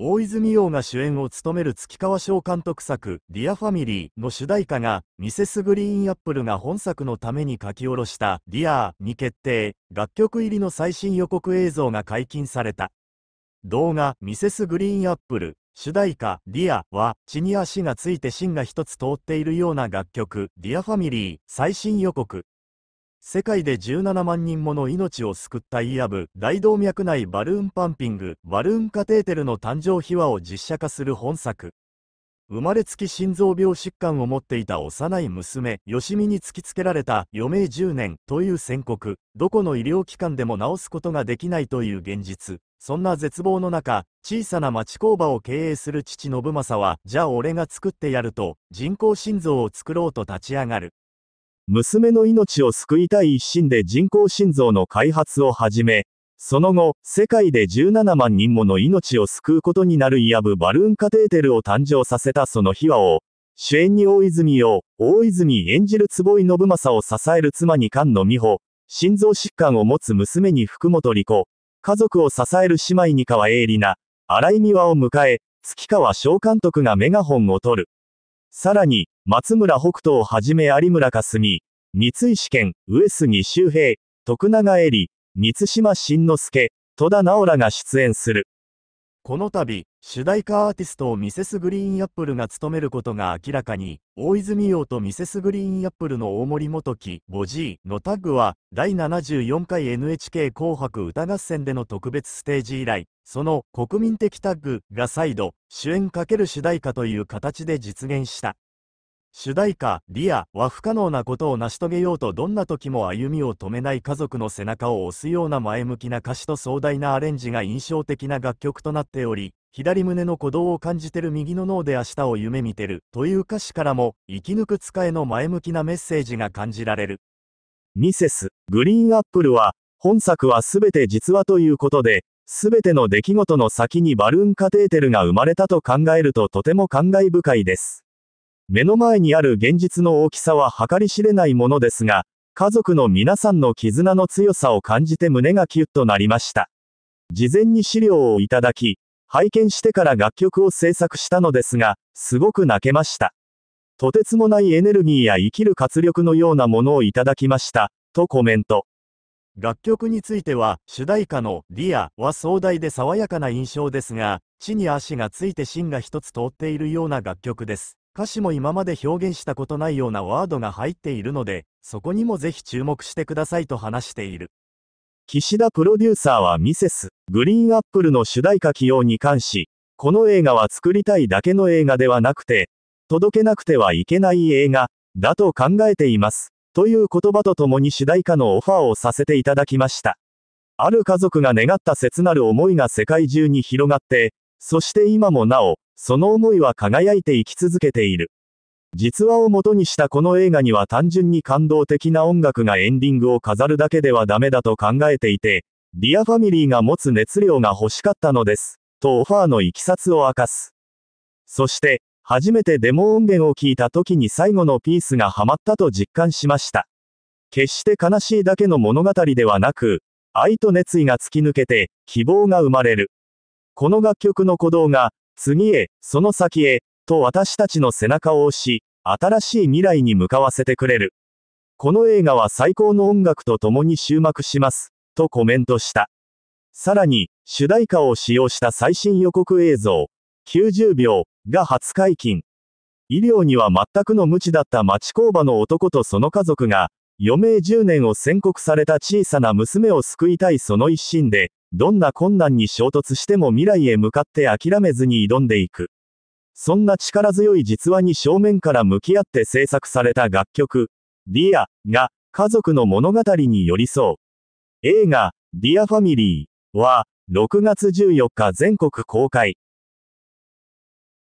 大泉洋が主演を務める月川賞監督作「ディアファミリーの主題歌がミセスグリーンアップルが本作のために書き下ろした「ディアーに決定楽曲入りの最新予告映像が解禁された動画「ミセスグリーンアップル主題歌「ディアは地に足がついて芯が一つ通っているような楽曲「ディアファミリー最新予告世界で17万人もの命を救ったイアブ大動脈内バルーンパンピングバルーンカテーテルの誕生秘話を実写化する本作生まれつき心臓病疾患を持っていた幼い娘よしみに突きつけられた余命10年という宣告どこの医療機関でも治すことができないという現実そんな絶望の中小さな町工場を経営する父信正はじゃあ俺が作ってやると人工心臓を作ろうと立ち上がる娘の命を救いたい一心で人工心臓の開発を始め、その後、世界で17万人もの命を救うことになるイアブバルーンカテーテルを誕生させたその秘話を、主演に大泉を、大泉演じる坪井信正を支える妻に菅野美穂、心臓疾患を持つ娘に福本理子、家族を支える姉妹に川栄里奈、荒井美和を迎え、月川小監督がメガホンを取る。さらに、松村北斗をはじめ有村架純、三井試験、上杉周平、徳永恵里、三島慎之介、戸田直らが出演する。この度、主題歌アーティストをミセスグリーンアップルが務めることが明らかに、大泉洋とミセスグリーンアップルの大森元樹 5G のタッグは、第74回 NHK 紅白歌合戦での特別ステージ以来、その国民的タッグが再度、主演×主題歌という形で実現した。主題歌、リアは不可能なことを成し遂げようとどんな時も歩みを止めない家族の背中を押すような前向きな歌詞と壮大なアレンジが印象的な楽曲となっており、左胸の鼓動を感じてる右の脳で明日を夢見てるという歌詞からも生き抜く使えの前向きなメッセージが感じられる。ミセス・グリーンアップルは本作は全て実話ということで、全ての出来事の先にバルーンカテーテルが生まれたと考えるととても感慨深いです。目の前にある現実の大きさは計り知れないものですが、家族の皆さんの絆の強さを感じて胸がキュッとなりました。事前に資料をいただき、拝見してから楽曲を制作したのですが、すごく泣けました。とてつもないエネルギーや生きる活力のようなものをいただきました、とコメント。楽曲については、主題歌のリアは壮大で爽やかな印象ですが、地に足がついて芯が一つ通っているような楽曲です。歌詞も今まで表現したことないようなワードが入っているので、そこにもぜひ注目してくださいと話している。岸田プロデューサーはミセス、グリーンアップルの主題歌起用に関し、この映画は作りたいだけの映画ではなくて、届けなくてはいけない映画、だと考えています。という言葉とともに主題歌のオファーをさせていただきました。ある家族が願った切なる思いが世界中に広がって、そして今もなお、その思いは輝いていき続けている。実話を元にしたこの映画には単純に感動的な音楽がエンディングを飾るだけではダメだと考えていて、ディアファミリーが持つ熱量が欲しかったのです、とオファーのいきさつを明かす。そして、初めてデモ音源を聞いた時に最後のピースがハマったと実感しました。決して悲しいだけの物語ではなく、愛と熱意が突き抜けて、希望が生まれる。この楽曲の鼓動が、次へ、その先へ、と私たちの背中を押し、新しい未来に向かわせてくれる。この映画は最高の音楽と共に終幕します、とコメントした。さらに、主題歌を使用した最新予告映像、90秒が初解禁。医療には全くの無知だった町工場の男とその家族が、余命10年を宣告された小さな娘を救いたいその一心で、どんな困難に衝突しても未来へ向かって諦めずに挑んでいく。そんな力強い実話に正面から向き合って制作された楽曲、ディアが家族の物語に寄り添う。映画、ディアファミリーは6月14日全国公開。